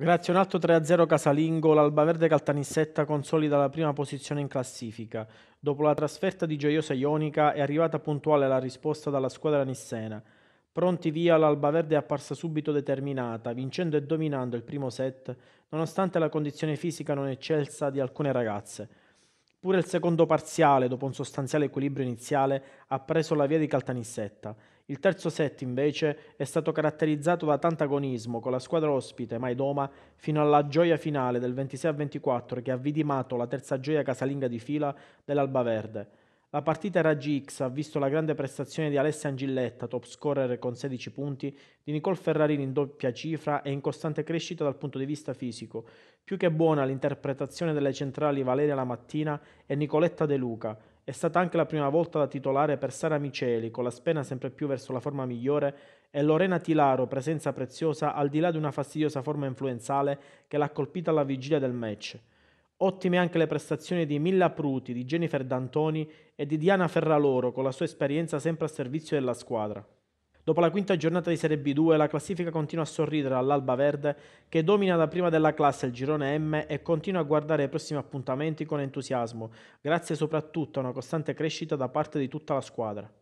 Grazie a un altro 3-0 casalingo, l'Albaverde Caltanissetta consolida la prima posizione in classifica. Dopo la trasferta di Gioiosa Ionica è arrivata puntuale la risposta dalla squadra nissena. Pronti via, l'Albaverde è apparsa subito determinata, vincendo e dominando il primo set, nonostante la condizione fisica non eccelsa di alcune ragazze. Pure il secondo parziale, dopo un sostanziale equilibrio iniziale, ha preso la via di Caltanissetta. Il terzo set, invece, è stato caratterizzato da tanto agonismo con la squadra ospite, Maidoma, fino alla gioia finale del 26-24 che ha vidimato la terza gioia casalinga di fila dell'Alba Verde. La partita Raggi X ha visto la grande prestazione di Alessia Angilletta, top scorer con 16 punti, di Nicole Ferrarini in doppia cifra e in costante crescita dal punto di vista fisico. Più che buona l'interpretazione delle centrali Valeria Lamattina e Nicoletta De Luca, è stata anche la prima volta da titolare per Sara Miceli, con la spena sempre più verso la forma migliore, e Lorena Tilaro, presenza preziosa al di là di una fastidiosa forma influenzale che l'ha colpita alla vigilia del match. Ottime anche le prestazioni di Milla Pruti, di Jennifer D'Antoni e di Diana Ferraloro con la sua esperienza sempre a servizio della squadra. Dopo la quinta giornata di Serie B2 la classifica continua a sorridere all'Alba Verde che domina da prima della classe il girone M e continua a guardare i prossimi appuntamenti con entusiasmo, grazie soprattutto a una costante crescita da parte di tutta la squadra.